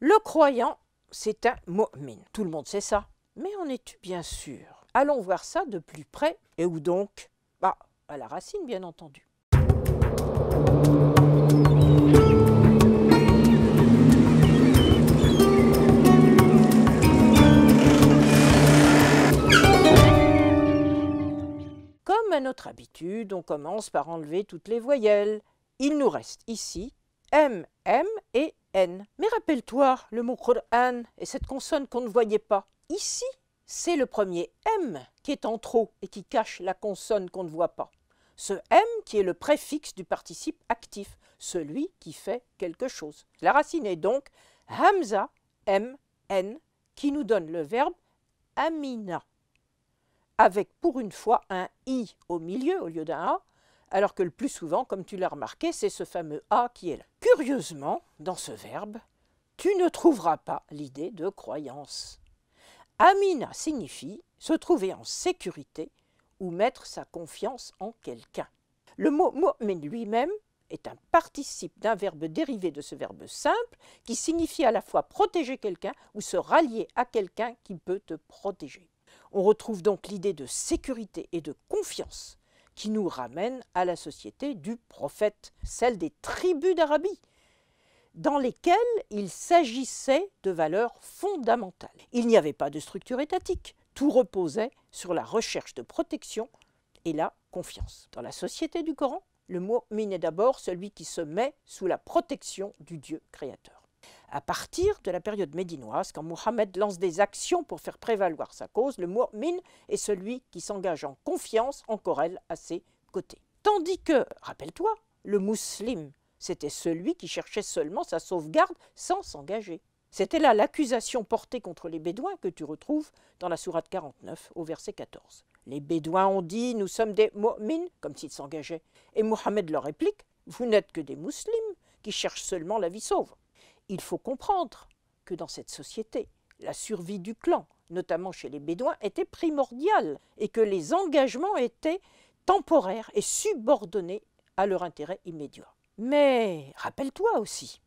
Le croyant, c'est un mô-mine. Tout le monde sait ça. Mais en es-tu bien sûr Allons voir ça de plus près. Et où donc Bah, à la racine, bien entendu. Comme à notre habitude, on commence par enlever toutes les voyelles. Il nous reste ici M, M mais rappelle-toi le mot Qur'an et cette consonne qu'on ne voyait pas. Ici, c'est le premier M qui est en trop et qui cache la consonne qu'on ne voit pas. Ce M qui est le préfixe du participe actif, celui qui fait quelque chose. La racine est donc Hamza, M, N, qui nous donne le verbe Amina, avec pour une fois un I au milieu au lieu d'un A, alors que le plus souvent, comme tu l'as remarqué, c'est ce fameux A qui est là. Curieusement, dans ce verbe, tu ne trouveras pas l'idée de croyance. Amina signifie se trouver en sécurité ou mettre sa confiance en quelqu'un. Le mot mu'min lui-même est un participe d'un verbe dérivé de ce verbe simple qui signifie à la fois protéger quelqu'un ou se rallier à quelqu'un qui peut te protéger. On retrouve donc l'idée de sécurité et de confiance qui nous ramène à la société du prophète, celle des tribus d'Arabie, dans lesquelles il s'agissait de valeurs fondamentales. Il n'y avait pas de structure étatique, tout reposait sur la recherche de protection et la confiance. Dans la société du Coran, le mot mine est d'abord celui qui se met sous la protection du Dieu créateur à partir de la période médinoise, quand Mohammed lance des actions pour faire prévaloir sa cause, le mu'min est celui qui s'engage en confiance en querelle à ses côtés. Tandis que, rappelle-toi, le muslim, c'était celui qui cherchait seulement sa sauvegarde sans s'engager. C'était là l'accusation portée contre les Bédouins que tu retrouves dans la sourate 49 au verset 14. Les Bédouins ont dit Nous sommes des mu'min, comme s'ils s'engageaient. Et Mohammed leur réplique Vous n'êtes que des musulmans qui cherchent seulement la vie sauve. Il faut comprendre que dans cette société, la survie du clan, notamment chez les Bédouins, était primordiale et que les engagements étaient temporaires et subordonnés à leur intérêt immédiat. Mais rappelle-toi aussi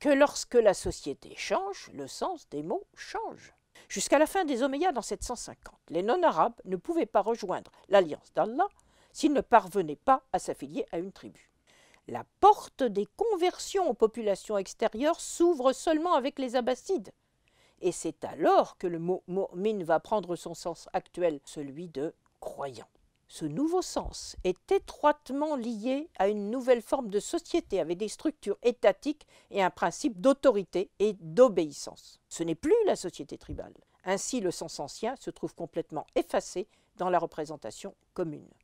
que lorsque la société change, le sens des mots change. Jusqu'à la fin des Omeyyades en 750, les non-arabes ne pouvaient pas rejoindre l'alliance d'Allah s'ils ne parvenaient pas à s'affilier à une tribu la porte des conversions aux populations extérieures s'ouvre seulement avec les Abbassides. Et c'est alors que le mot mu'min va prendre son sens actuel, celui de croyant. Ce nouveau sens est étroitement lié à une nouvelle forme de société avec des structures étatiques et un principe d'autorité et d'obéissance. Ce n'est plus la société tribale. Ainsi, le sens ancien se trouve complètement effacé dans la représentation commune.